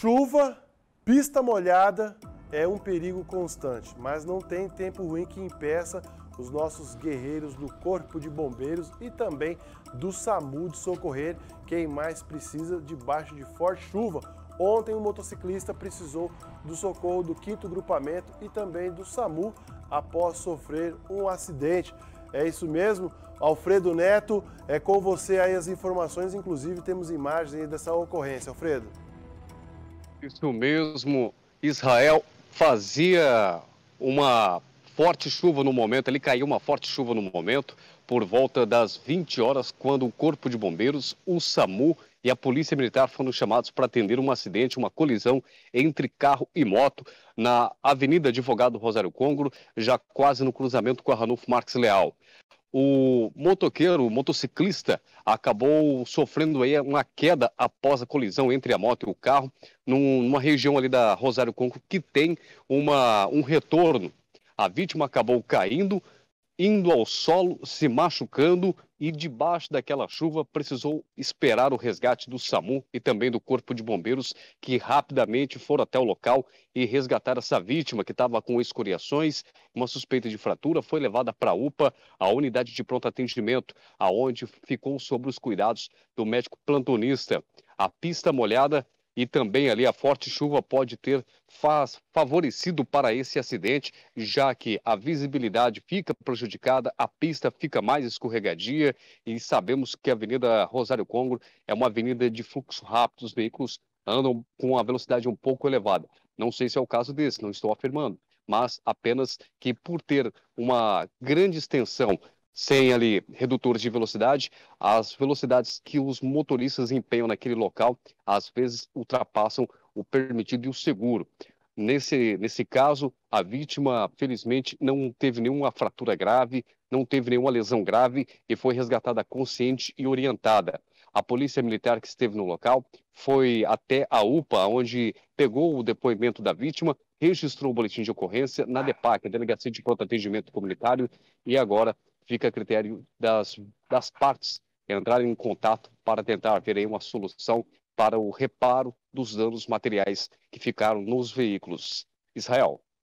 Chuva, pista molhada é um perigo constante, mas não tem tempo ruim que impeça os nossos guerreiros do Corpo de Bombeiros e também do SAMU de socorrer quem mais precisa debaixo de forte chuva. Ontem, um motociclista precisou do socorro do 5 Grupamento e também do SAMU após sofrer um acidente. É isso mesmo? Alfredo Neto, é com você aí as informações, inclusive temos imagens dessa ocorrência. Alfredo. Isso mesmo. Israel fazia uma forte chuva no momento, ele caiu uma forte chuva no momento, por volta das 20 horas, quando o Corpo de Bombeiros, o SAMU e a Polícia Militar foram chamados para atender um acidente, uma colisão entre carro e moto na Avenida Advogado Rosário Congro, já quase no cruzamento com a Ranulfo Marques Leal o motoqueiro, o motociclista, acabou sofrendo aí uma queda após a colisão entre a moto e o carro, num, numa região ali da Rosário Conco que tem uma, um retorno. A vítima acabou caindo, indo ao solo, se machucando e debaixo daquela chuva precisou esperar o resgate do SAMU e também do Corpo de Bombeiros, que rapidamente foram até o local e resgataram essa vítima que estava com escoriações, uma suspeita de fratura, foi levada para a UPA, a unidade de pronto atendimento, aonde ficou sob os cuidados do médico plantonista. A pista molhada e também ali a forte chuva pode ter faz, favorecido para esse acidente, já que a visibilidade fica prejudicada, a pista fica mais escorregadia e sabemos que a Avenida Rosário Congro é uma avenida de fluxo rápido, os veículos andam com uma velocidade um pouco elevada. Não sei se é o caso desse, não estou afirmando, mas apenas que por ter uma grande extensão sem ali redutores de velocidade, as velocidades que os motoristas empenham naquele local às vezes ultrapassam o permitido e o seguro. Nesse, nesse caso, a vítima, felizmente, não teve nenhuma fratura grave, não teve nenhuma lesão grave e foi resgatada consciente e orientada. A polícia militar que esteve no local foi até a UPA, onde pegou o depoimento da vítima, registrou o boletim de ocorrência na ah. DEPAC, Delegacia de Pronto Atendimento Comunitário, e agora fica a critério das, das partes entrarem em contato para tentar ver uma solução para o reparo dos danos materiais que ficaram nos veículos. Israel.